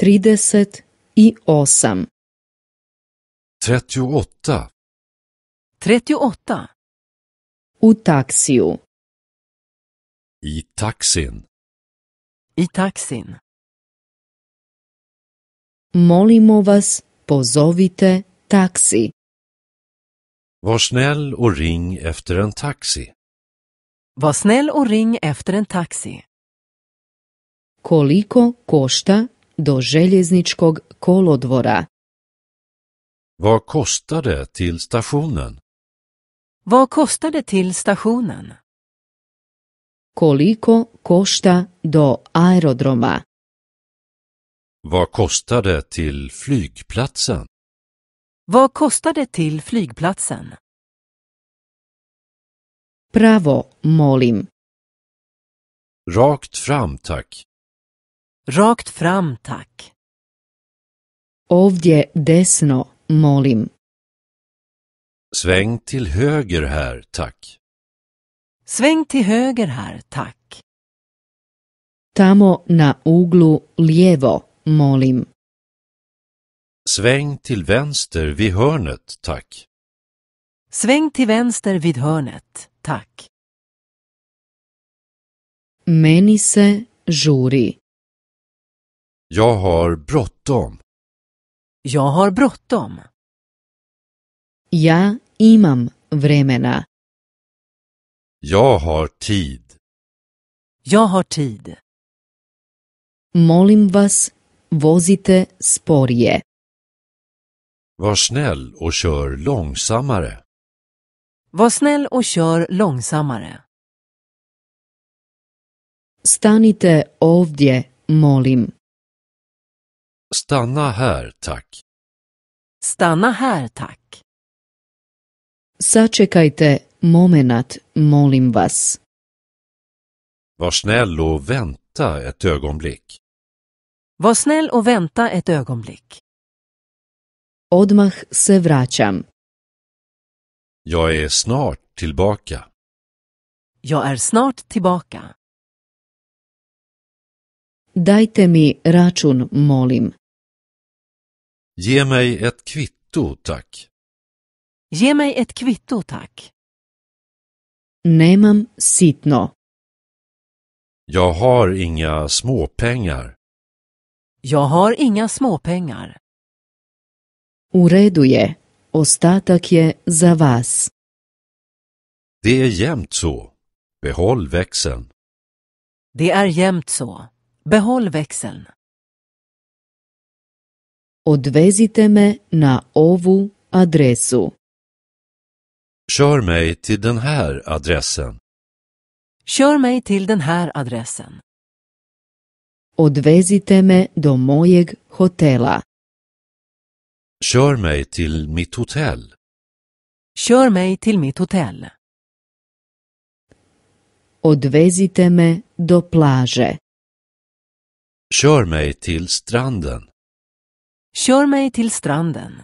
trideset i osam. 38. 38. U taksiju. I taxin. I taksin. Molimo vas, pozovite taxi. Var snäll och ring efter en taxi. Var snäll och ring efter en taxi. Koliko košta do željezničkog kolodvora. Vad kostar det till stationen? Vad kostar det till stationen? Koliko košta do aerodroma? Vad kostar det till flygplatsen? Vad kostar det till flygplatsen? Pravo, molim. Rakt fram, tack. Rakt fram tack. Ovdje desno, molim. Sväng till höger här, tack. Sväng till höger här, tack. Tamo na uglu lijevo, molim. Sväng till vänster vid hörnet, tack. Sväng till vänster vid hörnet, tack. Meni se žuri. Jag har bråttom. Jag har bråttom. Ja imam vremena. Jag har tid. Jag har tid. Molim vas, vozite sporije. Var snäll och kör långsammare. Var snäll och kör långsammare. Stanite ovdje, molim. Stanna här, tack. Stanna här, tack. Sačekajte momenat, molim vas. Var snäll och vänta ett ögonblick. Var snäll och vänta ett ögonblick. Odmah se vraćam. Jag är snart tillbaka. Jag är snart tillbaka. Dajte mi račun, molim. Ge mig ett kvitto, tack. Ge mig ett kvitto, tack. Nemam sitno. Jag har inga småpengar. Jag har inga småpengar. U Ostatak je za vas. Det är jämnt så. Behåll växeln. Det är jämnt så. Behåll växeln. Odvezite me na ovu adresu. Kör mig till den här adressen. Kör mig till den här adressen. Odvezite me do mojeg hotela. Kör mig till mitt hotell. Kör mig till mitt hotell. Odvezite me do plaže. Kör mig till stranden. Kör mig till stranden.